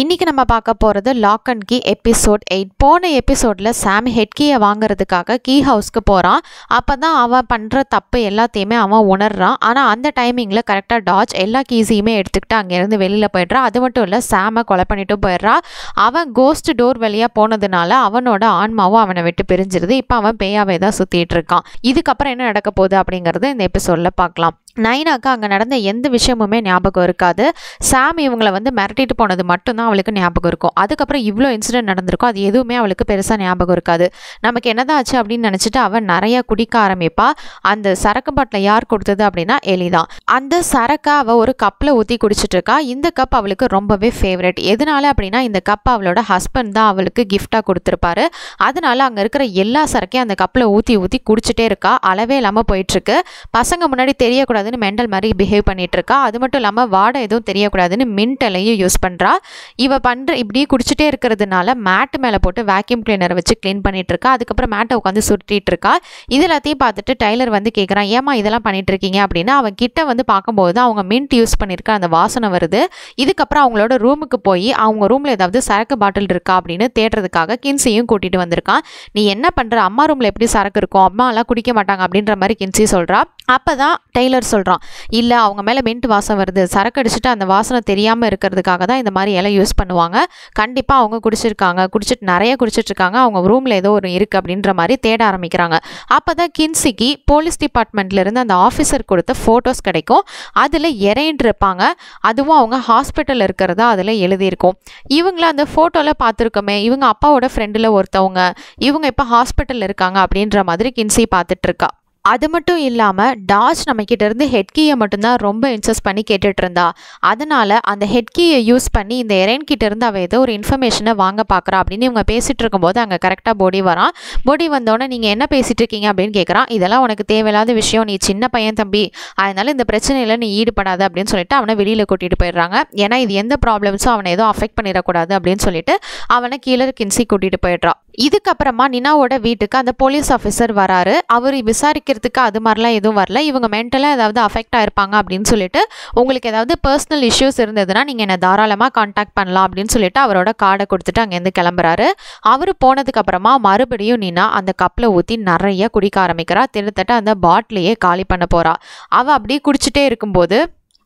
இன்றைக்கி நம்ம பார்க்க போகிறது lock and key episode eight போன எபிசோடில் சாம் ஹெட் கீயை வாங்குறதுக்காக கீ ஹவுஸ்க்கு போகிறான் அப்போ தான் அவன் பண்ணுற தப்பு எல்லாத்தையுமே அவன் உணர்றான் ஆனால் அந்த டைமிங்கில் கரெக்டாக டாச் எல்லா கீஸையுமே எடுத்துக்கிட்டு அங்கேருந்து வெளியில் போயிடுறான் அது மட்டும் இல்லை சாமை கொலை பண்ணிட்டு போயிடுறா அவன் கோஸ்ட் டோர் வழியாக போனதுனால அவனோட ஆன்மாவும் அவனை விட்டு பிரிஞ்சிருது இப்போ அவன் பேயாவே தான் சுற்றிட்டு இருக்கான் இதுக்கப்புறம் என்ன நடக்க போகுது அப்படிங்கிறது இந்த எபிசோடில் பார்க்கலாம் நைனாக்கா அங்கே நடந்த எந்த விஷயமுமே ஞாபகம் இருக்காது சாம் இவங்களை வந்து மிரட்டிட்டு போனது மட்டும்தான் அவளுக்கு ஞாபகம் இருக்கும் அதுக்கப்புறம் இவ்வளோ இன்சிடென்ட் நடந்திருக்கும் அது எதுவுமே அவளுக்கு பெருசாக ஞாபகம் இருக்காது நமக்கு என்னதான் ஆச்சு அப்படின்னு நினச்சிட்டு அவன் நிறையா குடிக்க ஆரம்பிப்பா அந்த சரக்கு பாட்டில் யார் கொடுத்தது அப்படின்னா எலி தான் அந்த சரக்கை அவள் ஒரு கப்பில் ஊற்றி குடிச்சிட்டு இருக்கா இந்த கப் அவளுக்கு ரொம்பவே ஃபேவரட் எதனால அப்படின்னா இந்த கப் அவளோட ஹஸ்பண்ட் தான் அவளுக்கு கிஃப்டாக கொடுத்துருப்பாரு அதனால அங்கே இருக்கிற எல்லா சரக்கையும் அந்த கப்பில் ஊற்றி ஊற்றி குடிச்சிட்டே இருக்கா அளவே இல்லாமல் போயிட்டுருக்கு பசங்க முன்னாடி தெரியக்கூடாது தெரியக்கூடாதுன்னு மெண்டல் மாதிரி பிஹேவ் பண்ணிட்டு இருக்கா அது மட்டும் இல்லாமல் வாடை எதுவும் தெரியக்கூடாதுன்னு மின்டலையும் யூஸ் பண்ணுறா இவள் பண்ணுற இப்படியே குடிச்சிட்டே இருக்கிறதுனால மேட்டு மேலே போட்டு வேக்யூம் கிளீனரை வச்சு க்ளீன் இருக்கா அதுக்கப்புறம் மேட்டை உட்காந்து சுட்டிட்டு இது எல்லாத்தையும் பார்த்துட்டு டைலர் வந்து கேட்குறான் ஏமா இதெல்லாம் பண்ணிட்டு இருக்கீங்க அப்படின்னு அவன் கிட்ட வந்து பார்க்கும்போது அவங்க மின்ட் யூஸ் பண்ணியிருக்க அந்த வாசனை வருது இதுக்கப்புறம் அவங்களோட ரூமுக்கு போய் அவங்க ரூமில் ஏதாவது சரக்கு பாட்டில் இருக்கா அப்படின்னு தேடுறதுக்காக கின்சியும் கூட்டிகிட்டு வந்திருக்கான் நீ என்ன பண்ணுற அம்மா ரூமில் எப்படி சரக்கு இருக்கும் அம்மாலாம் குடிக்க மாட்டாங்க அப்படின்ற மாதிரி கின்சி சொல்கிறா அப்போ தான் டெய்லர் சொல்கிறான் இல்லை அவங்க மேலே மின்ட் வாசம் வருது சரக்கு அடிச்சுட்டு அந்த வாசனை தெரியாமல் இருக்கிறதுக்காக தான் இந்த மாதிரி இலை யூஸ் பண்ணுவாங்க கண்டிப்பாக அவங்க குடிச்சிருக்காங்க குடிச்சிட்டு நிறைய குடிச்சிட்ருக்காங்க அவங்க ரூமில் ஏதோ ஒரு இருக்குது அப்படின்ற மாதிரி தேட ஆரம்பிக்கிறாங்க அப்போ தான் கின்சிக்கு போலீஸ் டிபார்ட்மெண்ட்லேருந்து அந்த ஆஃபீஸர் கொடுத்த ஃபோட்டோஸ் கிடைக்கும் அதில் இறைன் இருப்பாங்க அதுவும் அவங்க ஹாஸ்பிட்டல் இருக்கிறதா அதில் எழுதியிருக்கும் இவங்கள அந்த ஃபோட்டோவில் பார்த்துருக்கோமே இவங்க அப்பாவோட ஃப்ரெண்டில் ஒருத்தவங்க இவங்க இப்போ ஹாஸ்பிட்டலில் இருக்காங்க அப்படின்ற மாதிரி கின்சி பார்த்துட்ருக்கா அது மட்டும் இல்லாமல் டாஜ் நம்மக்கிட்ட இருந்து ஹெட்கீயை மட்டும்தான் ரொம்ப இன்சஸ்ட் பண்ணி கேட்டுட்டு இருந்தா அதனால் அந்த ஹெட்கீயை யூஸ் பண்ணி இந்த எரேன் கிட்ட இருந்து அவள் ஏதோ ஒரு இன்ஃபர்மேஷனை வாங்க பார்க்குறா அப்படின்னு இவங்க பேசிகிட்டு இருக்கும்போது அங்கே கரெக்டாக போடி வரான் போடி வந்தோடனே நீங்கள் என்ன பேசிகிட்டு இருக்கீங்க அப்படின்னு கேட்குறான் இதெல்லாம் உனக்கு தேவையில்லாத விஷயம் நீ சின்ன பையன் தம்பி அதனால் இந்த பிரச்சனையில் நீ ஈடுபடாத அப்படின்னு சொல்லிட்டு அவனை வெளியில் கூட்டிகிட்டு போயிடுறாங்க ஏன்னா இது எந்த ப்ராப்ளம்ஸும் அவனை எதுவும் அஃபெக்ட் பண்ணிடக்கூடாது அப்படின்னு சொல்லிட்டு அவனை கீழே கின்சி கூட்டிகிட்டு போயிடுறான் இதுக்கப்புறமா நினாவோட வீட்டுக்கு அந்த போலீஸ் ஆஃபீஸர் வராரு அவர் விசாரிக்கிறதுக்கு அது மாதிரிலாம் எதுவும் வரல இவங்க மென்டலாக ஏதாவது அஃபெக்ட் ஆயிருப்பாங்க அப்படின்னு சொல்லிட்டு உங்களுக்கு ஏதாவது பர்சனல் இஷ்யூஸ் இருந்ததுன்னா நீங்கள் என்னை தாராளமாக காண்டாக்ட் பண்ணலாம் அப்படின்னு சொல்லிட்டு அவரோட கார்டை கொடுத்துட்டு அங்கேருந்து கிளம்புறாரு அவர் போனதுக்கப்புறமா மறுபடியும் நினா அந்த கப்பில் ஊற்றி நிறைய குடிக்க ஆரம்பிக்கிறா திட்டத்தட்ட அந்த பாட்டிலையே காலி பண்ண போகிறா அவள் அப்படியே குடிச்சிட்டே இருக்கும்போது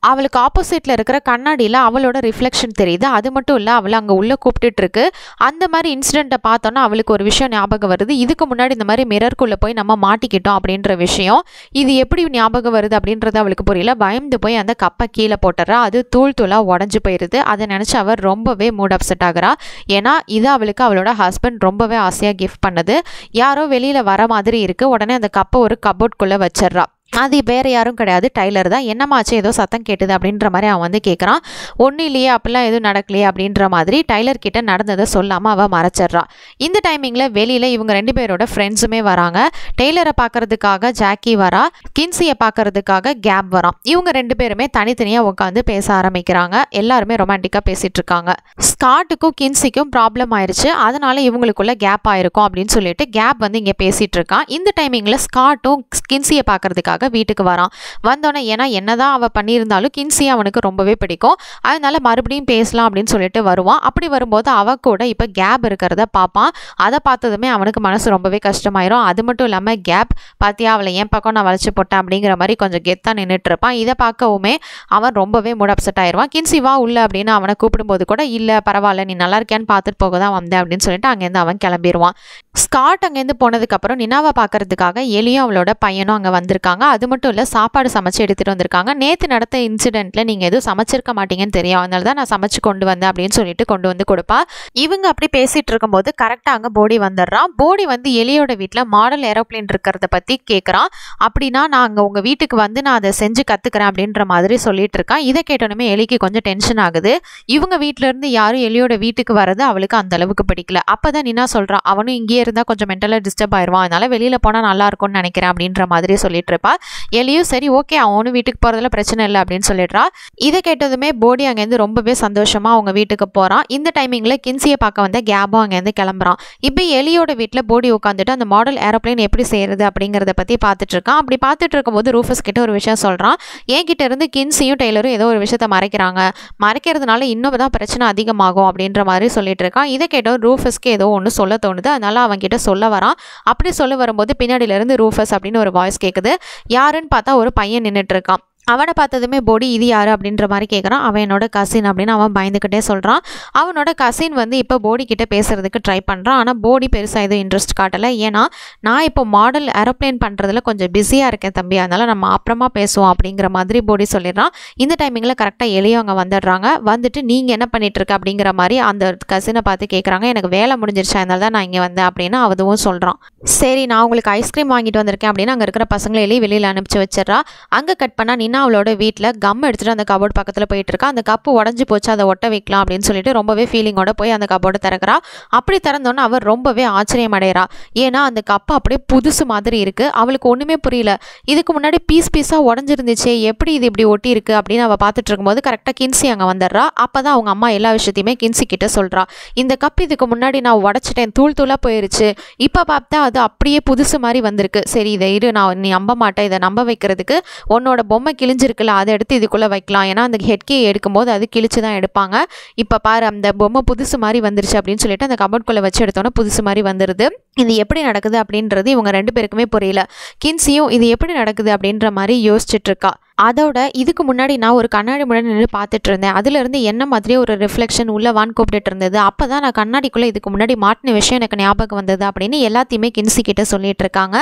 அவளுக்கு ஆப்போசிட்டில் இருக்கிற கண்ணாடியில் அவளோட ரிஃப்ளெக்ஷன் தெரியுது அது மட்டும் இல்லை அவளை அங்கே உள்ளே கூப்பிட்டுட்டு இருக்கு அந்த மாதிரி இன்சிடெண்ட்டை பார்த்தோன்னா அவளுக்கு ஒரு விஷயம் ஞாபகம் வருது இதுக்கு முன்னாடி இந்த மாதிரி மிரர்க்குள்ளே போய் நம்ம மாட்டிக்கிட்டோம் அப்படின்ற விஷயம் இது எப்படி ஞாபகம் வருது அப்படின்றது அவளுக்கு புரியல பயந்து போய் அந்த கப்பை கீழே போட்டுறா அது தூள் தூளாக உடஞ்சி போயிடுது அதை நினச்சி அவர் ரொம்பவே மூட் அப்செட் ஆகிறா ஏன்னா இது அவளுக்கு அவளோட ஹஸ்பண்ட் ரொம்பவே ஆசையாக கிஃப்ட் பண்ணது யாரோ வெளியில் வர மாதிரி இருக்குது உடனே அந்த கப்பை ஒரு கபோர்ட்குள்ளே வச்சிட்றா அது வேறு யாரும் கிடையாது டைலர் தான் என்னமாச்சு ஏதோ சத்தம் கேட்டுது அப்படின்ற மாதிரி அவன் வந்து கேட்குறான் ஒன்றும் இல்லையே அப்படிலாம் எதுவும் நடக்கலையே அப்படின்ற மாதிரி டைலர் கிட்ட நடந்ததை சொல்லாமல் அவள் மறைச்சிட்றான் இந்த டைமிங்கில் வெளியில் இவங்க ரெண்டு பேரோட ஃப்ரெண்ட்ஸுமே வராங்க டெய்லரை பார்க்கறதுக்காக ஜாக்கி வரா கின்சியை பார்க்கறதுக்காக கேப் வரான் இவங்க ரெண்டு பேருமே தனித்தனியாக உட்காந்து பேச ஆரம்பிக்கிறாங்க எல்லாருமே ரொமான்டிக்காக பேசிகிட்டு இருக்காங்க ஸ்காட்டுக்கும் கின்சிக்கும் ப்ராப்ளம் ஆயிடுச்சு அதனால இவங்களுக்குள்ள கேப் ஆயிருக்கும் அப்படின்னு சொல்லிட்டு கேப் வந்து இங்கே பேசிகிட்டு இருக்கான் இந்த டைமிங்கில் ஸ்காட்டும் கின்சியை பார்க்கறதுக்காக பண்ணுறதுக்காக வீட்டுக்கு வரான் வந்தோடனே ஏன்னா என்னதான் அவள் பண்ணியிருந்தாலும் கின்சி அவனுக்கு ரொம்பவே பிடிக்கும் அதனால மறுபடியும் பேசலாம் அப்படின்னு சொல்லிட்டு வருவான் அப்படி வரும்போது அவ கூட இப்போ கேப் இருக்கிறத பார்ப்பான் அதை பார்த்ததுமே அவனுக்கு மனசு ரொம்பவே கஷ்டமாயிரும் அது மட்டும் இல்லாமல் கேப் பார்த்தியா அவளை என் பக்கம் நான் வளைச்சு போட்டேன் அப்படிங்கிற மாதிரி கொஞ்சம் கெத்தாக நின்றுட்டு இருப்பான் இதை பார்க்கவுமே அவன் ரொம்பவே மூட் அப்செட் ஆயிடுவான் கின்சி வா உள்ள அப்படின்னு அவனை கூப்பிடும்போது கூட இல்லை பரவாயில்ல நீ நல்லா இருக்கியான்னு பார்த்துட்டு போக தான் வந்தேன் அப்படின்னு சொல்லிட்டு அங்கேருந்து அவன் கிளம்பிடுவான் ஸ்காட் அங்கேருந்து போனதுக்கப்புறம் நினாவை பார்க்கறதுக்காக எலியும் அவளோட பையனும் அங்கே வந்திருக்காங்க அது மட்டும் இல்லை சாப்பாடு சமைச்சு எடுத்துகிட்டு வந்திருக்காங்க நேற்று நடந்த இன்சிடெண்ட்டில் நீங்கள் எதுவும் சமைச்சிருக்க மாட்டீங்கன்னு தெரியும் அதனால தான் நான் சமைச்சு கொண்டு வந்தேன் அப்படின்னு சொல்லிட்டு கொண்டு வந்து கொடுப்பா இவங்க அப்படி பேசிகிட்டு இருக்கும்போது கரெக்டாக அங்கே போடி வந்துடுறான் போடி வந்து எலியோட வீட்டில் மாடல் ஏரோப்ளேன் இருக்கிறத பற்றி கேட்குறான் அப்படின்னா நான் அங்கே உங்கள் வீட்டுக்கு வந்து நான் அதை செஞ்சு கற்றுக்கிறேன் அப்படின்ற மாதிரி சொல்லிட்டு இருக்கான் இதை கேட்டோன்னே எலிக்கு கொஞ்சம் டென்ஷன் ஆகுது இவங்க வீட்டிலேருந்து யாரும் எலியோட வீட்டுக்கு வர்றது அவளுக்கு அந்த அளவுக்கு பிடிக்கல அப்போ தான் நின்னா சொல்கிறான் அவனும் இங்கேயே இருந்தால் கொஞ்சம் மென்டலாக டிஸ்டர்ப் ஆயிடுவான் அதனால் வெளியில் போனால் நல்லா இருக்கும்னு நினைக்கிறேன் அப்படின்ற மாதிரி சொல்லிட்டு இருப்பா எலியும் சரி ஓகே அவனும் வீட்டுக்கு போகிறதுல பிரச்சனை இல்லை அப்படின்னு சொல்லிடுறான் இதை கேட்டதுமே போடி அங்கேருந்து ரொம்பவே சந்தோஷமாக அவங்க வீட்டுக்கு போகிறான் இந்த டைமிங்கில் கின்சியை பார்க்க வந்த கேபும் அங்கேருந்து கிளம்புறான் இப்போ எலியோட வீட்டில் போடி உட்காந்துட்டு அந்த மாடல் ஏரோப்ளைன் எப்படி செய்கிறது அப்படிங்கிறத பற்றி பார்த்துட்ருக்கான் அப்படி பார்த்துட்டு இருக்கும்போது ரூஃபஸ் கிட்ட ஒரு விஷயம் சொல்கிறான் என்கிட்ட இருந்து கின்சியும் டெய்லரும் ஏதோ ஒரு விஷயத்த மறைக்கிறாங்க மறைக்கிறதுனால இன்னும் தான் பிரச்சனை அதிகமாகும் அப்படின்ற மாதிரி சொல்லிட்டு இருக்கான் இதை கேட்டோம் ரூஃபஸ்க்கு ஏதோ ஒன்று சொல்ல தோணுது அதனால் அவன்கிட்ட சொல்ல வரான் அப்படி சொல்ல வரும்போது பின்னாடியிலேருந்து ரூஃபஸ் அப்படின்னு ஒரு வாய்ஸ் கேட்குது யாருன்னு பார்த்தா ஒரு பையன் இருக்கான் அவனை பார்த்ததுமே போடி இது யார் அப்படின்ற மாதிரி கேட்குறான் அவன் என்னோட கசின் அப்படின்னு அவன் பயந்துக்கிட்டே சொல்கிறான் அவனோட கசின் வந்து இப்போ போடி கிட்டே பேசுறதுக்கு ட்ரை பண்ணுறான் ஆனால் போடி பெருசாக எதுவும் இன்ட்ரெஸ்ட் காட்டலை ஏன்னா நான் இப்போ மாடல் ஏரோப்ளேன் பண்ணுறதுல கொஞ்சம் பிஸியாக இருக்கேன் தம்பி அதனால் நம்ம அப்புறமா பேசுவோம் அப்படிங்கிற மாதிரி போடி சொல்லிடுறான் இந்த டைமிங்கில் கரெக்டாக எளியவங்க வந்துடுறாங்க வந்துட்டு நீங்கள் என்ன இருக்க அப்படிங்கிற மாதிரி அந்த கசினை பார்த்து கேட்குறாங்க எனக்கு வேலை முடிஞ்சிருச்சா அதனால தான் நான் இங்கே வந்தேன் அப்படின்னு அதுவும் சொல்கிறான் சரி நான் உங்களுக்கு ஐஸ்கிரீம் வாங்கிட்டு வந்திருக்கேன் அப்படின்னு அங்கே இருக்கிற பசங்களை வெளியில் அனுப்பிச்சு வச்சிடறா அங்கே கட் பண்ணால் நின்னா பார்த்தீங்கன்னா அவளோட வீட்டில் கம் எடுத்துகிட்டு அந்த கபோர்டு பக்கத்தில் போயிட்டு இருக்கா அந்த கப்பு உடஞ்சி போச்சு அதை ஒட்ட வைக்கலாம் அப்படின்னு சொல்லிட்டு ரொம்பவே ஃபீலிங்கோட போய் அந்த கபோர்டை திறக்கிறா அப்படி திறந்தோன்னு அவர் ரொம்பவே ஆச்சரியம் அடைகிறா ஏன்னா அந்த கப்பு அப்படியே புதுசு மாதிரி இருக்குது அவளுக்கு ஒன்றுமே புரியல இதுக்கு முன்னாடி பீஸ் பீஸாக உடஞ்சிருந்துச்சே எப்படி இது இப்படி ஒட்டி இருக்குது அப்படின்னு அவள் பார்த்துட்டு இருக்கும்போது கரெக்டாக கின்சி அங்கே வந்துடுறா அப்போ தான் அவங்க அம்மா எல்லா விஷயத்தையுமே கின்சி கிட்ட சொல்கிறா இந்த கப் இதுக்கு முன்னாடி நான் உடச்சிட்டேன் தூள் தூளாக போயிருச்சு இப்போ பார்த்தா அது அப்படியே புதுசு மாதிரி வந்திருக்கு சரி இதை இரு நான் நீ நம்ப மாட்டேன் இதை நம்ப வைக்கிறதுக்கு உன்னோட பொம்மை கிளி கிழிஞ்சிருக்குல்ல அதை எடுத்து இதுக்குள்ளே வைக்கலாம் ஏன்னா அந்த ஹெட்கே எடுக்கும்போது அது கிழிச்சு தான் எடுப்பாங்க இப்போ பாரு அந்த பொம்மை புதுசு மாதிரி வந்துருச்சு அப்படின்னு சொல்லிட்டு அந்த கபோர்ட்குள்ளே வச்சு எடுத்தோன்னே புதுசு மாதிரி வந்துடுது இது எப்படி நடக்குது அப்படின்றது இவங்க ரெண்டு பேருக்குமே புரியல கின்சியும் இது எப்படி நடக்குது அப்படின்ற மாதிரி யோசிச்சுட்டு இருக்கா அதோட இதுக்கு முன்னாடி நான் ஒரு கண்ணாடி முன்னாடி நின்று பார்த்துட்டு இருந்தேன் அதுலேருந்து என்ன மாதிரியே ஒரு ரிஃப்ளெக்ஷன் உள்ளவான்னு கூப்பிட்டு இருந்தது அப்போ தான் நான் கண்ணாடிக்குள்ளே இதுக்கு முன்னாடி மாட்டின விஷயம் எனக்கு ஞாபகம் வந்தது அப்படின்னு எல்லாத்தையுமே கின்சி கிட்ட சொல்லிட்டு இருக்காங்க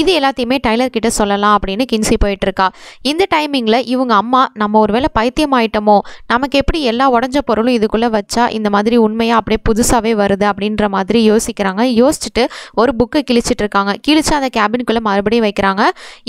இது எல்லாத்தையுமே டைலர் கிட்ட சொல்லலாம் அப்படின்னு கின்சி போயிட்டு இருக்கா இந்த டைம் டைமிங்கில் இவங்க அம்மா நம்ம ஒரு வேளை பைத்தியம் ஆயிட்டோமோ நமக்கு எப்படி எல்லா உடஞ்ச பொருளும் இதுக்குள்ளே வச்சா இந்த மாதிரி உண்மையாக அப்படியே புதுசாகவே வருது அப்படின்ற மாதிரி யோசிக்கிறாங்க யோசிச்சுட்டு ஒரு புக்கை கிழிச்சிட்ருக்காங்க இருக்காங்க கிழிச்சு அந்த கேபின்குள்ளே மறுபடியும் வைக்கிறாங்க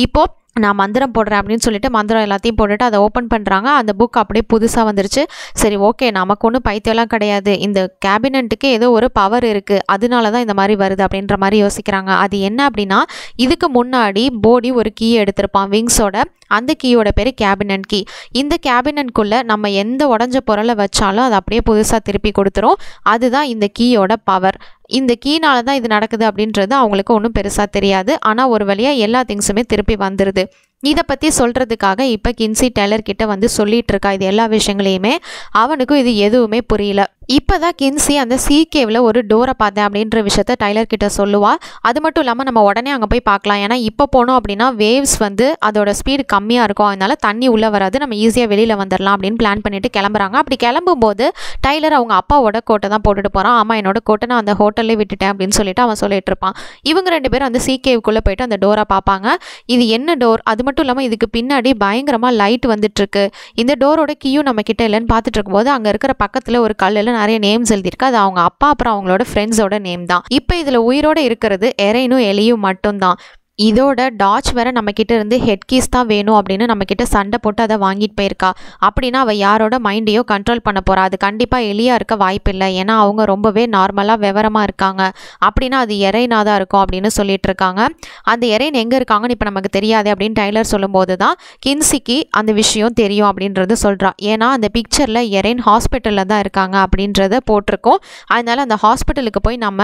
இப்போது நான் மந்திரம் போடுறேன் அப்படின்னு சொல்லிட்டு மந்திரம் எல்லாத்தையும் போட்டுட்டு அதை ஓப்பன் பண்ணுறாங்க அந்த புக் அப்படியே புதுசாக வந்துருச்சு சரி ஓகே நமக்கு ஒன்றும் பைத்தியம்லாம் கிடையாது இந்த கேபினட்டுக்கு ஏதோ ஒரு பவர் இருக்குது அதனால தான் இந்த மாதிரி வருது அப்படின்ற மாதிரி யோசிக்கிறாங்க அது என்ன அப்படின்னா இதுக்கு முன்னாடி போடி ஒரு கீ எடுத்திருப்பான் விங்ஸோட அந்த கீயோட பேர் கேபினட் கீ இந்த கேபினட்குள்ளே நம்ம எந்த உடஞ்ச பொருளை வச்சாலும் அது அப்படியே புதுசாக திருப்பி கொடுத்துரும் அதுதான் இந்த கீயோட பவர் இந்த கீனால் தான் இது நடக்குது அப்படின்றது அவங்களுக்கு ஒன்றும் பெருசாக தெரியாது ஆனால் ஒரு வழியாக எல்லா திங்ஸுமே திருப்பி வந்துடுது இதை பற்றி சொல்கிறதுக்காக இப்போ கின்சி டெய்லர் கிட்ட வந்து சொல்லிகிட்டு இருக்கா இது எல்லா விஷயங்களையுமே அவனுக்கும் இது எதுவுமே புரியல இப்போ தான் கின்சி அந்த சிகேவில் ஒரு டோரை பார்த்தேன் அப்படின்ற விஷயத்த டைலர் கிட்ட சொல்லுவாள் அது மட்டும் இல்லாமல் நம்ம உடனே அங்கே போய் பார்க்கலாம் ஏன்னா இப்போ போனோம் அப்படின்னா வேவ்ஸ் வந்து அதோட ஸ்பீடு கம்மியாக இருக்கும் அதனால தண்ணி உள்ளே வராது நம்ம ஈஸியாக வெளியில் வந்துடலாம் அப்படின்னு பிளான் பண்ணிட்டு கிளம்புறாங்க அப்படி கிளம்பும்போது டைலர் அவங்க அப்பாவோட கோட்டை தான் போட்டுட்டு போகிறான் ஆமாம் என்னோட கோட்டை நான் அந்த ஹோட்டல்லே விட்டுட்டேன் அப்படின்னு சொல்லிட்டு அவன் சொல்லிட்டு இருப்பான் இவங்க ரெண்டு பேரும் அந்த சிகேவுக்குள்ளே போயிட்டு அந்த டோரை பார்ப்பாங்க இது என்ன டோர் அது மட்டும் இல்லாமல் இதுக்கு பின்னாடி பயங்கரமாக லைட் வந்துட்டுருக்கு இந்த டோரோட கியூ நம்ம கிட்ட இல்லைன்னு பார்த்துட்டு இருக்கும்போது அங்கே இருக்கிற பக்கத்தில் ஒரு கல்லில் நிறைய நேம்ஸ் எழுதியிருக்கு அது அவங்க அப்பா அப்புறம் அவங்களோட ஃப்ரெண்ட்ஸோட நேம் தான் இப்போ இதில் உயிரோடு இருக்கிறது எரைனும் எலியும் மட்டும்தான் இதோட டாச் வேற கிட்ட இருந்து ஹெட் கீஸ் தான் வேணும் அப்படின்னு நம்மக்கிட்ட சண்டை போட்டு அதை வாங்கிட்டு போயிருக்கா அப்படின்னா அவள் யாரோட மைண்டையோ கண்ட்ரோல் பண்ண போகிறா அது கண்டிப்பாக எளியாக இருக்க வாய்ப்பு இல்லை ஏன்னா அவங்க ரொம்பவே நார்மலாக விவரமா இருக்காங்க அப்படின்னா அது இறைனாக தான் இருக்கும் அப்படின்னு சொல்லிட்டு இருக்காங்க அந்த இறைன் எங்கே இருக்காங்கன்னு இப்போ நமக்கு தெரியாது அப்படின்னு டைலர் சொல்லும்போது தான் கின்சிக்கு அந்த விஷயம் தெரியும் அப்படின்றது சொல்கிறான் ஏன்னா அந்த பிக்சரில் இறைன் ஹாஸ்பிட்டலில் தான் இருக்காங்க அப்படின்றத போட்டிருக்கோம் அதனால அந்த ஹாஸ்பிட்டலுக்கு போய் நம்ம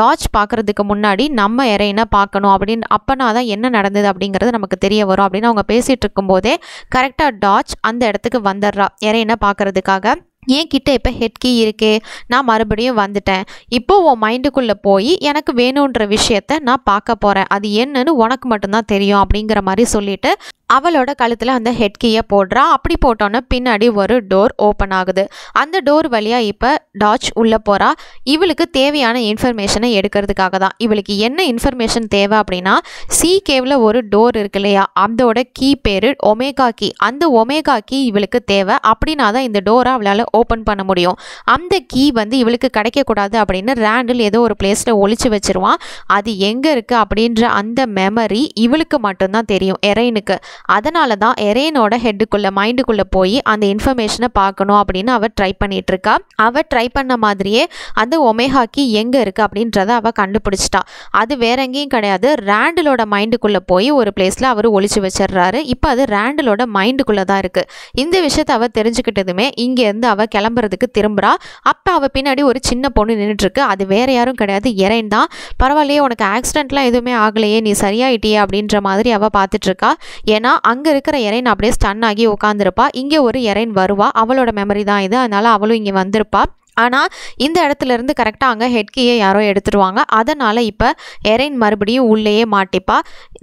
டாச் பாக்குறதுக்கு முன்னாடி நம்ம இறைனை பார்க்கணும் அப்படின்னு அப்ப அப்போனா தான் என்ன நடந்தது அப்படிங்கிறது நமக்கு தெரிய வரும் அப்படின்னு அவங்க பேசிகிட்டு இருக்கும்போதே கரெக்டாக டாச் அந்த இடத்துக்கு வந்துடுறா என்ன பார்க்குறதுக்காக ஏன் கிட்டே இப்போ ஹெட் கீ இருக்கே நான் மறுபடியும் வந்துட்டேன் இப்போ உன் மைண்டுக்குள்ளே போய் எனக்கு வேணுன்ற விஷயத்த நான் பார்க்க போகிறேன் அது என்னன்னு உனக்கு மட்டும்தான் தெரியும் அப்படிங்கிற மாதிரி சொல்லிட்டு அவளோட கழுத்தில் அந்த ஹெட் கீயை போடுறா அப்படி போட்டோன்னே பின்னாடி ஒரு டோர் ஓப்பன் ஆகுது அந்த டோர் வழியாக இப்போ டாச் உள்ளே போகிறா இவளுக்கு தேவையான இன்ஃபர்மேஷனை எடுக்கிறதுக்காக தான் இவளுக்கு என்ன இன்ஃபர்மேஷன் தேவை அப்படின்னா சி கேவில் ஒரு டோர் இருக்கு இல்லையா அதோட கீ பேர் ஒமேகா கீ அந்த ஒமேகா கீ இவளுக்கு தேவை அப்படின்னா தான் இந்த டோரை அவளால் ஓப்பன் பண்ண முடியும் அந்த கீ வந்து இவளுக்கு கிடைக்கக்கூடாது அப்படின்னு ரேண்டில் ஏதோ ஒரு பிளேஸில் ஒழிச்சு வச்சிருவான் அது எங்கே இருக்குது அப்படின்ற அந்த மெமரி இவளுக்கு மட்டும்தான் தெரியும் எரைனுக்கு அதனால தான் எரேனோட ஹெட்டுக்குள்ளே மைண்டுக்குள்ளே போய் அந்த இன்ஃபர்மேஷனை பார்க்கணும் அப்படின்னு அவள் ட்ரை பண்ணிகிட்ருக்கா அவள் ட்ரை பண்ண மாதிரியே அந்த ஒமேஹாக்கி எங்கே இருக்குது அப்படின்றத அவள் கண்டுபிடிச்சிட்டா அது வேற எங்கேயும் கிடையாது ரேண்டலோட மைண்டுக்குள்ளே போய் ஒரு பிளேஸில் அவர் ஒழிச்சு வச்சிடுறாரு இப்போ அது ரேண்டலோட மைண்டுக்குள்ளே தான் இருக்குது இந்த விஷயத்தை அவள் தெரிஞ்சுக்கிட்டதுமே இங்கேருந்து அவள் கிளம்புறதுக்கு திரும்புகிறா அப்போ அவள் பின்னாடி ஒரு சின்ன பொண்ணு நின்றுட்டுருக்கு அது வேறு யாரும் கிடையாது இறைன் தான் பரவாயில்லையே உனக்கு ஆக்சிடென்ட்லாம் எதுவுமே ஆகலையே நீ சரியாயிட்டியே அப்படின்ற மாதிரி அவள் பார்த்துட்ருக்கா ஏன்னா ஆனால் அங்கே இருக்கிற இறைன் அப்படியே ஸ்டன் ஆகி உட்காந்துருப்பா இங்கே ஒரு இறைன் வருவா அவளோட மெமரி தான் இது அதனால் அவளும் இங்கே வந்திருப்பா ஆனால் இந்த இடத்துல இருந்து கரெக்டாக அங்கே ஹெட்கியை யாரோ எடுத்துருவாங்க அதனால் இப்போ எரெயின் மறுபடியும் உள்ளேயே மாட்டிப்பா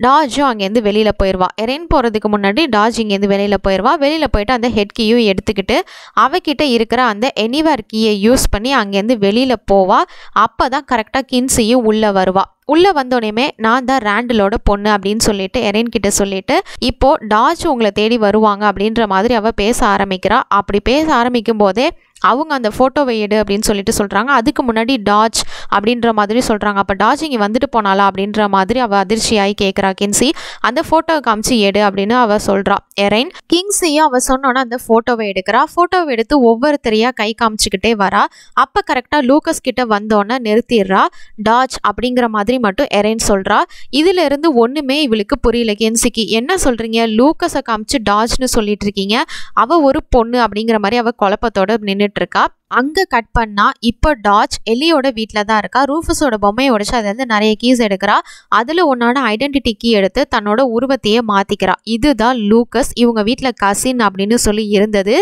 டாஜும் அங்கேருந்து வெளியில் போயிடுவா எரெயின் போகிறதுக்கு முன்னாடி டாஜ் இங்கேருந்து வெளியில் போயிடுவா வெளியில் போயிட்டு அந்த ஹெட்கியும் எடுத்துக்கிட்டு அவகிட்ட இருக்கிற அந்த எனிவர் கீயை யூஸ் பண்ணி அங்கேருந்து வெளியில் போவா அப்போ தான் கரெக்டாக கின்சியும் உள்ளே வருவாள் உள்ளே வந்தோடனே நான் தான் ரேண்டலோட பொண்ணு அப்படின்னு சொல்லிட்டு எரேன் கிட்ட சொல்லிட்டு இப்போ டாஜ் உங்களை தேடி வருவாங்க அப்படின்ற மாதிரி அவள் பேச ஆரம்பிக்கிறா அப்படி பேச ஆரம்பிக்கும் போதே அவங்க அந்த ஃபோட்டோவை எடு அப்படின்னு சொல்லிட்டு சொல்கிறாங்க அதுக்கு முன்னாடி டாஜ் அப்படின்ற மாதிரி சொல்கிறாங்க அப்போ டாஜ் இங்கே வந்துட்டு போனாலா அப்படின்ற மாதிரி அவள் அதிர்ச்சியாகி கேட்குறா கின்சி அந்த ஃபோட்டோவை காமிச்சு எடு அப்படின்னு அவள் சொல்கிறா எரைன் கிங்ஸியும் அவள் சொன்னோன்னா அந்த ஃபோட்டோவை எடுக்கிறா ஃபோட்டோவை எடுத்து ஒவ்வொருத்தரையாக கை காமிச்சிக்கிட்டே வரா அப்போ கரெக்டாக லூக்கஸ் கிட்ட வந்தோன்னே நிறுத்திடுறா டாஜ் அப்படிங்கிற மாதிரி மட்டும் எரேன் சொல்கிறா இருந்து ஒன்றுமே இவளுக்கு புரியல கென்சிக்கு என்ன சொல்கிறீங்க லூக்கஸை காமிச்சு டாஜ்னு சொல்லிட்டு இருக்கீங்க அவள் ஒரு பொண்ணு அப்படிங்கிற மாதிரி அவள் குழப்பத்தோடு நின்றுட்டுருக்கா அங்கே கட் பண்ணால் இப்போ டாச் எலியோட வீட்டில் தான் இருக்கா ரூஃபஸோட பொம்மையை உடச்சு அதுலேருந்து நிறைய கீஸ் எடுக்கிறா அதில் ஒன்றான ஐடென்டிட்டி கீ எடுத்து தன்னோட உருவத்தையே மாற்றிக்கிறா இதுதான் லூக்கஸ் இவங்க வீட்டில் கசின் அப்படின்னு சொல்லி இருந்தது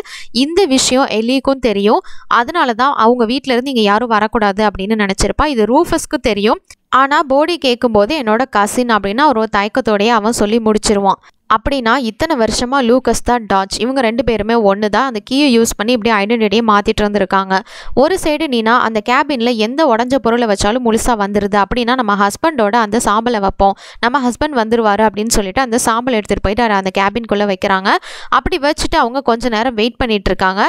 இந்த விஷயம் எலிக்கும் தெரியும் அதனால தான் அவங்க வீட்டிலேருந்து இங்கே யாரும் வரக்கூடாது அப்படின்னு நினச்சிருப்பா இது ரூஃபஸ்க்கு தெரியும் ஆனால் போடி கேட்கும்போது என்னோட கசின் அப்படின்னா ஒரு தயக்கத்தோடையே அவன் சொல்லி முடிச்சிருவான் அப்படின்னா இத்தனை வருஷமாக லூக்கஸ் தான் டாச் இவங்க ரெண்டு பேருமே ஒன்று தான் அந்த கீயை யூஸ் பண்ணி இப்படி ஐடென்டிட்டியை மாற்றிட்டு இருந்திருக்காங்க ஒரு சைடு நீனா அந்த கேபினில் எந்த உடஞ்ச பொருளை வச்சாலும் முழுசாக வந்துடுது அப்படின்னா நம்ம ஹஸ்பண்டோட அந்த சாம்பலை வைப்போம் நம்ம ஹஸ்பண்ட் வந்துருவார் அப்படின்னு சொல்லிட்டு அந்த சாம்பல் எடுத்துகிட்டு போயிட்டு அந்த கேபின்குள்ளே வைக்கிறாங்க அப்படி வச்சுட்டு அவங்க கொஞ்சம் நேரம் வெயிட் பண்ணிகிட்டு இருக்காங்க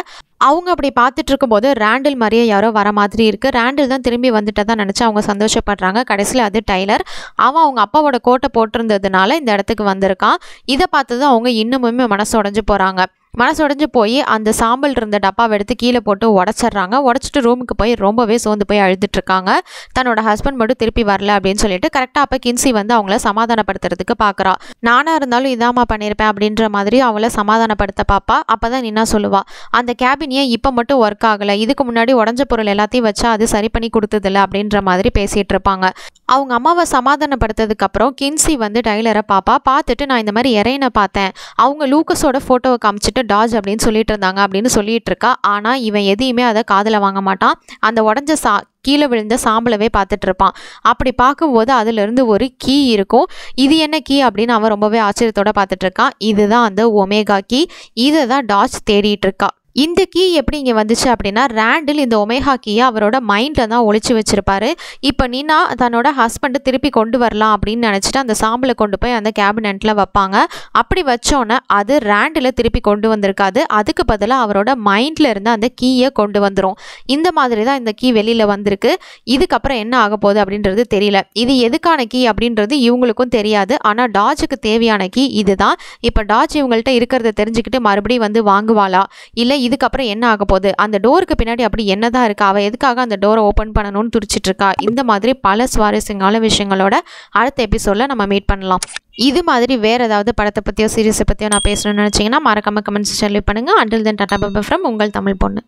அவங்க அப்படி பார்த்துட்டு இருக்கும்போது ரேண்டில் மாதிரியே யாரோ வர மாதிரி இருக்குது ரேண்டில் தான் திரும்பி வந்துட்டதான் நினச்சி அவங்க சந்தோஷப்படுறாங்க கடைசியில் அது டைலர் அவன் அவங்க அப்பாவோட கோட்டை போட்டிருந்ததுனால இந்த இடத்துக்கு வந்திருக்கான் இதை பார்த்தது அவங்க இன்னமுமே மனசு உடஞ்சு போகிறாங்க மனசு போய் அந்த சாம்பல் இருந்த டப்பாவை எடுத்து கீழே போட்டு உடச்சிட்றாங்க உடச்சிட்டு ரூமுக்கு போய் ரொம்பவே சோர்ந்து போய் அழுதுட்டுருக்காங்க தன்னோட ஹஸ்பண்ட் மட்டும் திருப்பி வரல அப்படின்னு சொல்லிட்டு கரெக்டாக அப்போ கின்சி வந்து அவங்கள சமாதானப்படுத்துறதுக்கு பார்க்குறா நானாக இருந்தாலும் இதாமா பண்ணியிருப்பேன் அப்படின்ற மாதிரி அவங்கள சமாதானப்படுத்த பாப்பா அப்போ தான் நின்னா சொல்லுவா அந்த கேபின் இப்போ மட்டும் ஒர்க் ஆகலை இதுக்கு முன்னாடி உடஞ்ச பொருள் எல்லாத்தையும் வச்சா அது சரி பண்ணி கொடுத்ததில்லை அப்படின்ற மாதிரி பேசிகிட்டு இருப்பாங்க அவங்க அம்மாவை சமாதானப்படுத்ததுக்கப்புறம் கின்சி வந்து டைலரை பார்ப்பா பார்த்துட்டு நான் இந்த மாதிரி இறையனை பார்த்தேன் அவங்க லூக்கஸோட ஃபோட்டோவை காமிச்சிட்டு டாஜ் அப்படின்னு சொல்லிட்டு இருந்தாங்க அப்படின்னு சொல்லிட்டு இருக்கா ஆனால் இவன் எதையுமே அதை காதில் வாங்க மாட்டான் அந்த உடஞ்ச சா கீழே விழுந்த சாம்பலவே பார்த்துட்டு இருப்பான் அப்படி பார்க்கும்போது அதுலேருந்து ஒரு கீ இருக்கும் இது என்ன கீ அப்படின்னு அவன் ரொம்பவே ஆச்சரியத்தோட பார்த்துட்டு இருக்கான் இதுதான் அந்த ஒமேகா கீ இதை தான் டாஜ் தேடிட்டு இருக்கா இந்த கீ எப்படி இங்கே வந்துச்சு அப்படின்னா ரேண்டில் இந்த ஒமேஹா கீயை அவரோட மைண்டில் தான் ஒழிச்சு வச்சுருப்பாரு இப்போ நீனா தன்னோட ஹஸ்பண்டை திருப்பி கொண்டு வரலாம் அப்படின்னு நினச்சிட்டு அந்த சாம்பிளை கொண்டு போய் அந்த கேபினெட்டில் வைப்பாங்க அப்படி வச்சோன்னே அது ரேண்டில் திருப்பி கொண்டு வந்திருக்காது அதுக்கு பதிலாக அவரோட மைண்டில் இருந்து அந்த கீயை கொண்டு வந்துடும் இந்த மாதிரி தான் இந்த கீ வெளியில் வந்திருக்கு இதுக்கப்புறம் என்ன ஆக போகுது அப்படின்றது தெரியல இது எதுக்கான கீ அப்படின்றது இவங்களுக்கும் தெரியாது ஆனால் டாஜுக்கு தேவையான கீ இதுதான் இப்போ டாஜ் இவங்கள்ட்ட இருக்கிறத தெரிஞ்சுக்கிட்டு மறுபடியும் வந்து வாங்குவாளா இல்லை இதுக்கப்புறம் என்ன ஆக போகுது அந்த டோருக்கு பின்னாடி அப்படி என்னதான் இருக்கா அவள் எதுக்காக அந்த டோரை ஓப்பன் பண்ணணும்னு துடிச்சிட்டு இருக்கா இந்த மாதிரி பல சுவாரஸ்யமான விஷயங்களோட அடுத்த எபிசோடில் நம்ம மீட் பண்ணலாம் இது மாதிரி வேறு ஏதாவது படத்தை பற்றியோ சீரியஸை பற்றியோ நான் பேசணும்னு நினச்சிங்கன்னா மறக்காமல் கமெண்ட் செஷன் பண்ணுங்கள் அண்டில் தென் டாட்டா பப்பர் ஃப்ரம் உங்கள் தமிழ் பொண்ணு